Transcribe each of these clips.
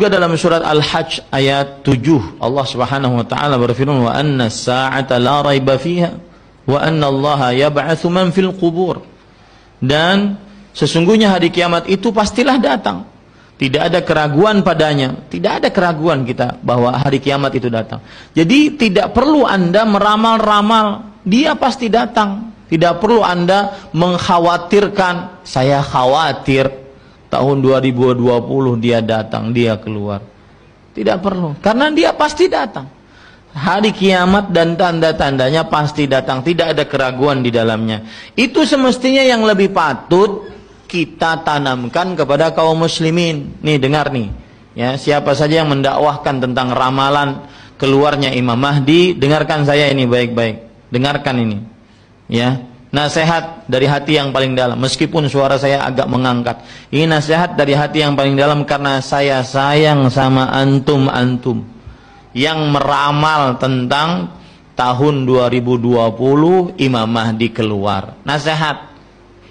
Juga dalam surat Al-Hajj ayat 7 Allah Subhanahu wa taala berfirman wa anna sa'ata la raiba fiha wa anna Allah yab'atsu man fil qubur. Dan sesungguhnya hari kiamat itu pastilah datang. Tidak ada keraguan padanya, tidak ada keraguan kita bahwa hari kiamat itu datang. Jadi tidak perlu Anda meramal-ramal, dia pasti datang. Tidak perlu Anda mengkhawatirkan, saya khawatir tahun 2020 dia datang, dia keluar. Tidak perlu, karena dia pasti datang. Hari kiamat dan tanda-tandanya pasti datang, tidak ada keraguan di dalamnya. Itu semestinya yang lebih patut kita tanamkan kepada kaum muslimin. Nih dengar nih, ya siapa saja yang mendakwahkan tentang ramalan keluarnya Imam Mahdi, dengarkan saya ini baik-baik. Dengarkan ini. Ya, Nasihat dari hati yang paling dalam Meskipun suara saya agak mengangkat Ini nasihat dari hati yang paling dalam Karena saya sayang sama antum-antum Yang meramal tentang Tahun 2020 Imam Mahdi keluar Nasihat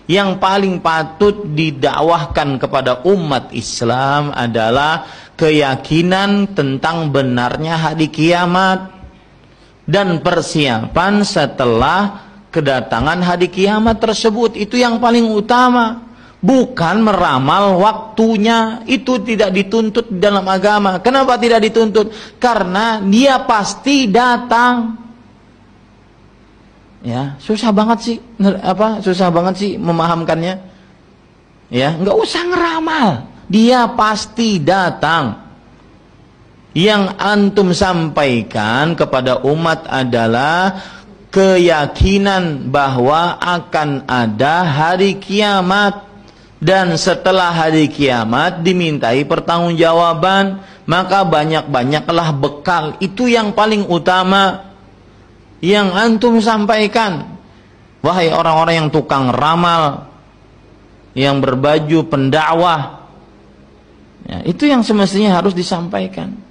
yang paling patut didakwahkan kepada umat Islam adalah keyakinan tentang benarnya hari kiamat dan persiapan setelah kedatangan hari kiamat tersebut itu yang paling utama bukan meramal waktunya itu tidak dituntut dalam agama kenapa tidak dituntut karena dia pasti datang ya susah banget sih apa susah banget sih memahamkannya ya nggak usah ngeramal dia pasti datang yang antum sampaikan kepada umat adalah keyakinan bahwa akan ada hari kiamat dan setelah hari kiamat dimintai pertanggungjawaban maka banyak-banyaklah bekal itu yang paling utama yang antum sampaikan wahai orang-orang yang tukang ramal yang berbaju pendakwah ya, itu yang semestinya harus disampaikan